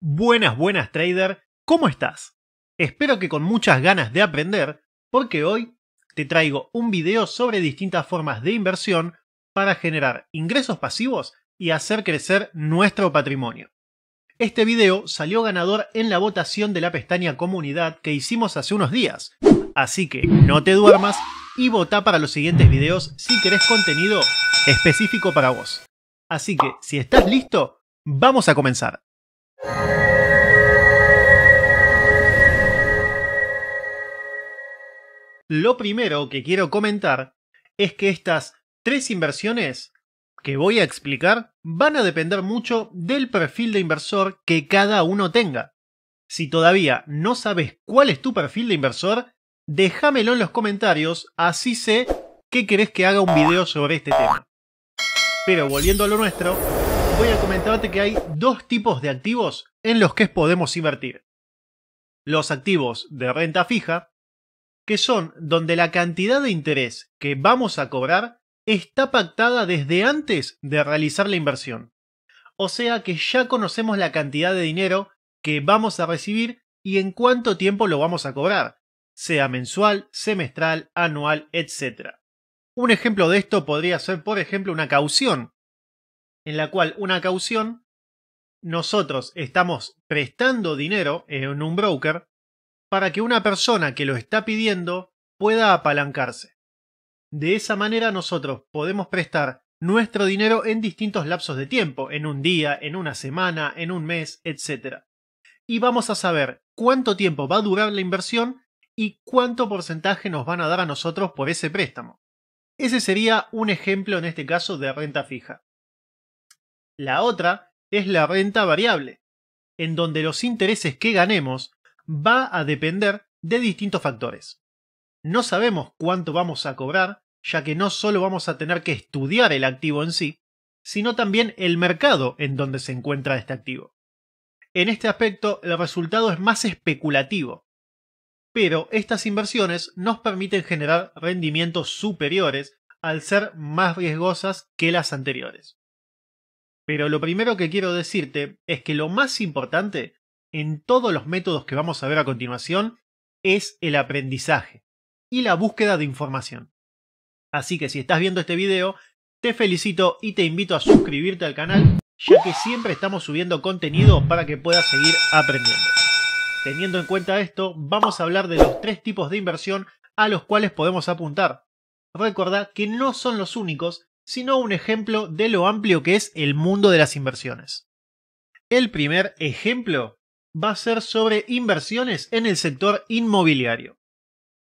Buenas, buenas trader, ¿cómo estás? Espero que con muchas ganas de aprender, porque hoy te traigo un video sobre distintas formas de inversión para generar ingresos pasivos y hacer crecer nuestro patrimonio. Este video salió ganador en la votación de la pestaña comunidad que hicimos hace unos días, así que no te duermas y vota para los siguientes videos si querés contenido específico para vos. Así que si estás listo, vamos a comenzar. Lo primero que quiero comentar es que estas tres inversiones que voy a explicar van a depender mucho del perfil de inversor que cada uno tenga. Si todavía no sabes cuál es tu perfil de inversor, déjamelo en los comentarios, así sé que querés que haga un video sobre este tema. Pero volviendo a lo nuestro, voy a comentarte que hay dos tipos de activos en los que podemos invertir. Los activos de renta fija, que son donde la cantidad de interés que vamos a cobrar está pactada desde antes de realizar la inversión. O sea que ya conocemos la cantidad de dinero que vamos a recibir y en cuánto tiempo lo vamos a cobrar, sea mensual, semestral, anual, etc. Un ejemplo de esto podría ser, por ejemplo, una caución, en la cual una caución, nosotros estamos prestando dinero en un broker para que una persona que lo está pidiendo pueda apalancarse. De esa manera nosotros podemos prestar nuestro dinero en distintos lapsos de tiempo, en un día, en una semana, en un mes, etc. Y vamos a saber cuánto tiempo va a durar la inversión y cuánto porcentaje nos van a dar a nosotros por ese préstamo. Ese sería un ejemplo en este caso de renta fija. La otra es la renta variable, en donde los intereses que ganemos va a depender de distintos factores. No sabemos cuánto vamos a cobrar, ya que no solo vamos a tener que estudiar el activo en sí, sino también el mercado en donde se encuentra este activo. En este aspecto, el resultado es más especulativo, pero estas inversiones nos permiten generar rendimientos superiores al ser más riesgosas que las anteriores. Pero lo primero que quiero decirte es que lo más importante en todos los métodos que vamos a ver a continuación es el aprendizaje y la búsqueda de información. Así que si estás viendo este video, te felicito y te invito a suscribirte al canal, ya que siempre estamos subiendo contenido para que puedas seguir aprendiendo. Teniendo en cuenta esto, vamos a hablar de los tres tipos de inversión a los cuales podemos apuntar. Recuerda que no son los únicos sino un ejemplo de lo amplio que es el mundo de las inversiones. El primer ejemplo va a ser sobre inversiones en el sector inmobiliario.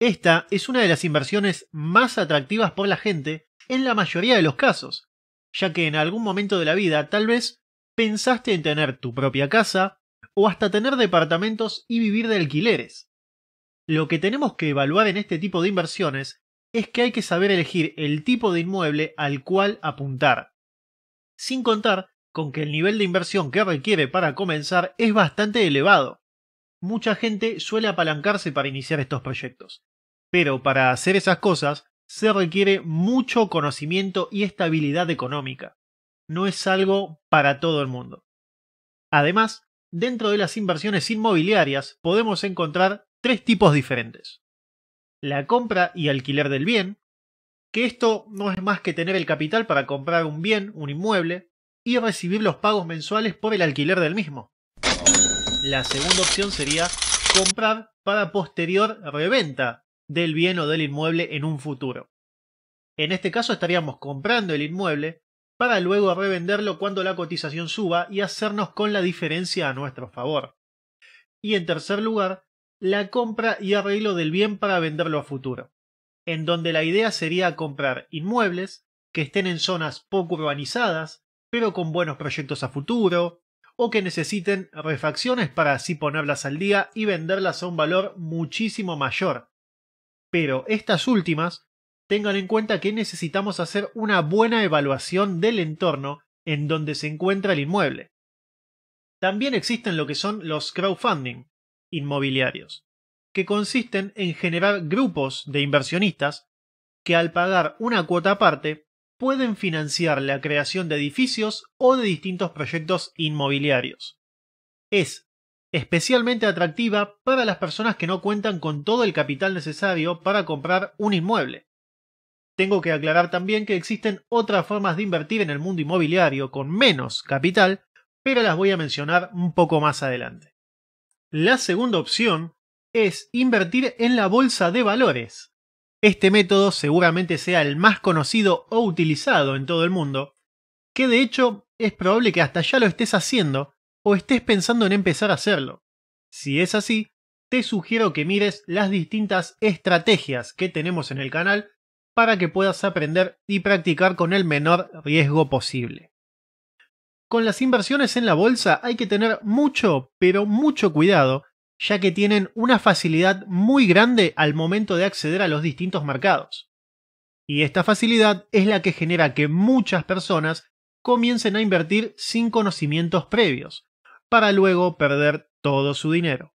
Esta es una de las inversiones más atractivas por la gente en la mayoría de los casos, ya que en algún momento de la vida tal vez pensaste en tener tu propia casa o hasta tener departamentos y vivir de alquileres. Lo que tenemos que evaluar en este tipo de inversiones es que hay que saber elegir el tipo de inmueble al cual apuntar. Sin contar con que el nivel de inversión que requiere para comenzar es bastante elevado. Mucha gente suele apalancarse para iniciar estos proyectos, pero para hacer esas cosas se requiere mucho conocimiento y estabilidad económica. No es algo para todo el mundo. Además, dentro de las inversiones inmobiliarias podemos encontrar tres tipos diferentes la compra y alquiler del bien, que esto no es más que tener el capital para comprar un bien, un inmueble, y recibir los pagos mensuales por el alquiler del mismo. La segunda opción sería comprar para posterior reventa del bien o del inmueble en un futuro. En este caso estaríamos comprando el inmueble para luego revenderlo cuando la cotización suba y hacernos con la diferencia a nuestro favor. Y en tercer lugar, la compra y arreglo del bien para venderlo a futuro, en donde la idea sería comprar inmuebles que estén en zonas poco urbanizadas, pero con buenos proyectos a futuro, o que necesiten refacciones para así ponerlas al día y venderlas a un valor muchísimo mayor. Pero estas últimas tengan en cuenta que necesitamos hacer una buena evaluación del entorno en donde se encuentra el inmueble. También existen lo que son los crowdfunding, inmobiliarios, que consisten en generar grupos de inversionistas que al pagar una cuota aparte pueden financiar la creación de edificios o de distintos proyectos inmobiliarios. Es especialmente atractiva para las personas que no cuentan con todo el capital necesario para comprar un inmueble. Tengo que aclarar también que existen otras formas de invertir en el mundo inmobiliario con menos capital, pero las voy a mencionar un poco más adelante. La segunda opción es invertir en la bolsa de valores. Este método seguramente sea el más conocido o utilizado en todo el mundo, que de hecho es probable que hasta ya lo estés haciendo o estés pensando en empezar a hacerlo. Si es así, te sugiero que mires las distintas estrategias que tenemos en el canal para que puedas aprender y practicar con el menor riesgo posible. Con las inversiones en la bolsa hay que tener mucho, pero mucho cuidado, ya que tienen una facilidad muy grande al momento de acceder a los distintos mercados. Y esta facilidad es la que genera que muchas personas comiencen a invertir sin conocimientos previos, para luego perder todo su dinero.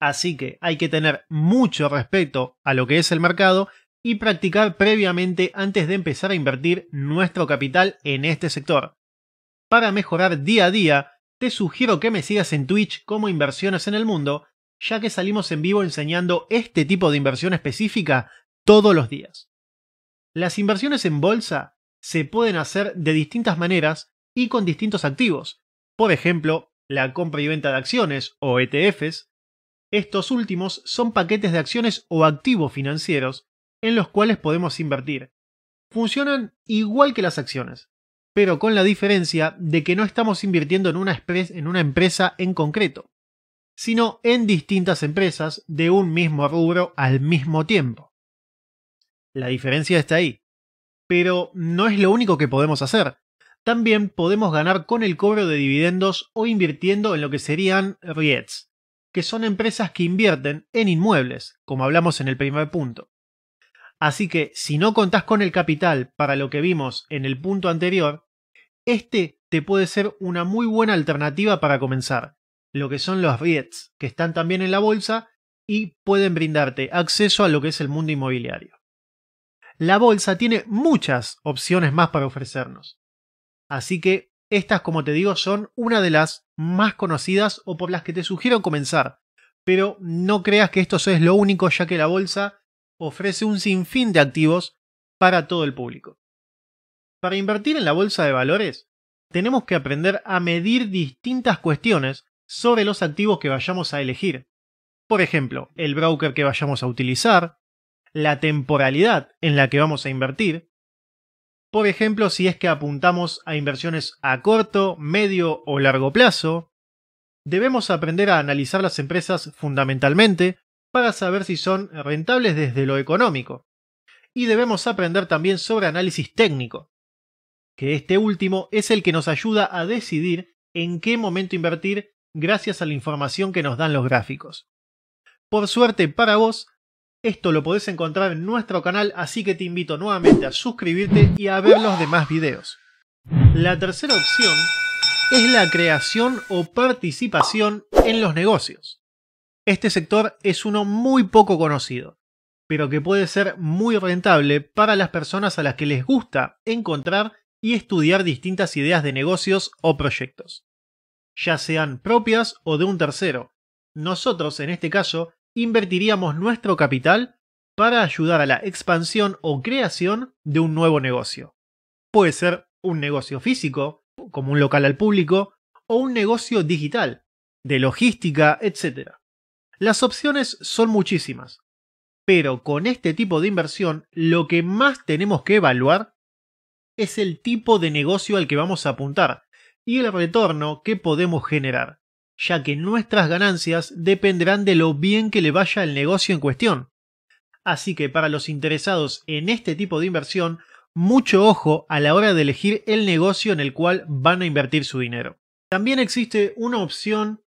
Así que hay que tener mucho respeto a lo que es el mercado y practicar previamente antes de empezar a invertir nuestro capital en este sector, para mejorar día a día, te sugiero que me sigas en Twitch como Inversiones en el Mundo, ya que salimos en vivo enseñando este tipo de inversión específica todos los días. Las inversiones en bolsa se pueden hacer de distintas maneras y con distintos activos, por ejemplo, la compra y venta de acciones o ETFs. Estos últimos son paquetes de acciones o activos financieros en los cuales podemos invertir. Funcionan igual que las acciones, pero con la diferencia de que no estamos invirtiendo en una, empresa en concreto, sino en distintas empresas de un mismo rubro al mismo tiempo. La diferencia está ahí. Pero no es lo único que podemos hacer. También podemos ganar con el cobro de dividendos o invirtiendo en lo que serían REITs, que son empresas que invierten en inmuebles, como hablamos en el primer punto. Así que si no contás con el capital para lo que vimos en el punto anterior, este te puede ser una muy buena alternativa para comenzar, lo que son los REITs, que están también en la bolsa y pueden brindarte acceso a lo que es el mundo inmobiliario. La bolsa tiene muchas opciones más para ofrecernos. Así que estas, como te digo, son una de las más conocidas o por las que te sugiero comenzar. Pero no creas que esto es lo único, ya que la bolsa ofrece un sinfín de activos para todo el público. Para invertir en la bolsa de valores, tenemos que aprender a medir distintas cuestiones sobre los activos que vayamos a elegir. Por ejemplo, el broker que vayamos a utilizar, la temporalidad en la que vamos a invertir, por ejemplo, si es que apuntamos a inversiones a corto, medio o largo plazo, debemos aprender a analizar las empresas fundamentalmente para saber si son rentables desde lo económico. Y debemos aprender también sobre análisis técnico, que este último es el que nos ayuda a decidir en qué momento invertir gracias a la información que nos dan los gráficos. Por suerte para vos, esto lo podés encontrar en nuestro canal, así que te invito nuevamente a suscribirte y a ver los demás videos. La tercera opción es la creación o participación en los negocios. Este sector es uno muy poco conocido, pero que puede ser muy rentable para las personas a las que les gusta encontrar y estudiar distintas ideas de negocios o proyectos, ya sean propias o de un tercero. Nosotros, en este caso, invertiríamos nuestro capital para ayudar a la expansión o creación de un nuevo negocio. Puede ser un negocio físico, como un local al público, o un negocio digital, de logística, etc. Las opciones son muchísimas, pero con este tipo de inversión lo que más tenemos que evaluar es el tipo de negocio al que vamos a apuntar y el retorno que podemos generar, ya que nuestras ganancias dependerán de lo bien que le vaya el negocio en cuestión. Así que para los interesados en este tipo de inversión, mucho ojo a la hora de elegir el negocio en el cual van a invertir su dinero. También existe una opción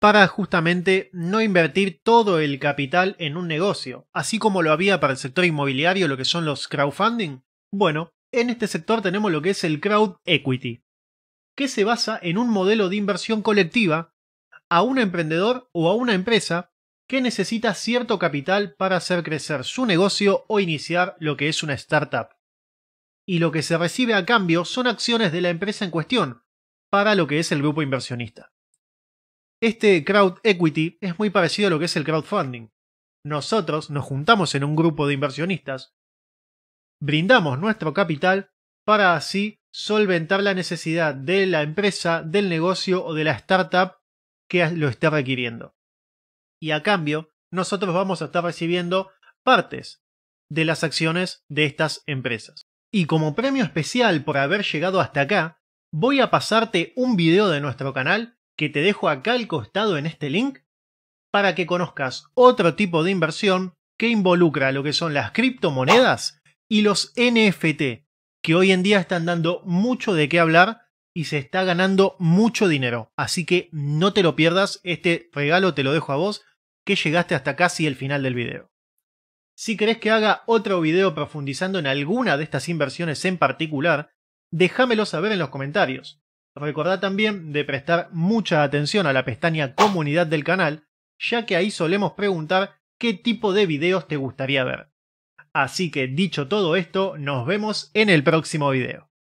para justamente no invertir todo el capital en un negocio, así como lo había para el sector inmobiliario, lo que son los crowdfunding. Bueno, en este sector tenemos lo que es el crowd equity, que se basa en un modelo de inversión colectiva a un emprendedor o a una empresa que necesita cierto capital para hacer crecer su negocio o iniciar lo que es una startup. Y lo que se recibe a cambio son acciones de la empresa en cuestión, para lo que es el grupo inversionista. Este crowd equity es muy parecido a lo que es el crowdfunding. Nosotros nos juntamos en un grupo de inversionistas, brindamos nuestro capital para así solventar la necesidad de la empresa, del negocio o de la startup que lo esté requiriendo. Y a cambio, nosotros vamos a estar recibiendo partes de las acciones de estas empresas. Y como premio especial por haber llegado hasta acá, voy a pasarte un video de nuestro canal que te dejo acá al costado en este link para que conozcas otro tipo de inversión que involucra lo que son las criptomonedas y los NFT, que hoy en día están dando mucho de qué hablar y se está ganando mucho dinero. Así que no te lo pierdas, este regalo te lo dejo a vos, que llegaste hasta casi el final del video. Si querés que haga otro video profundizando en alguna de estas inversiones en particular, déjamelo saber en los comentarios. Recordad también de prestar mucha atención a la pestaña comunidad del canal, ya que ahí solemos preguntar qué tipo de videos te gustaría ver. Así que dicho todo esto, nos vemos en el próximo video.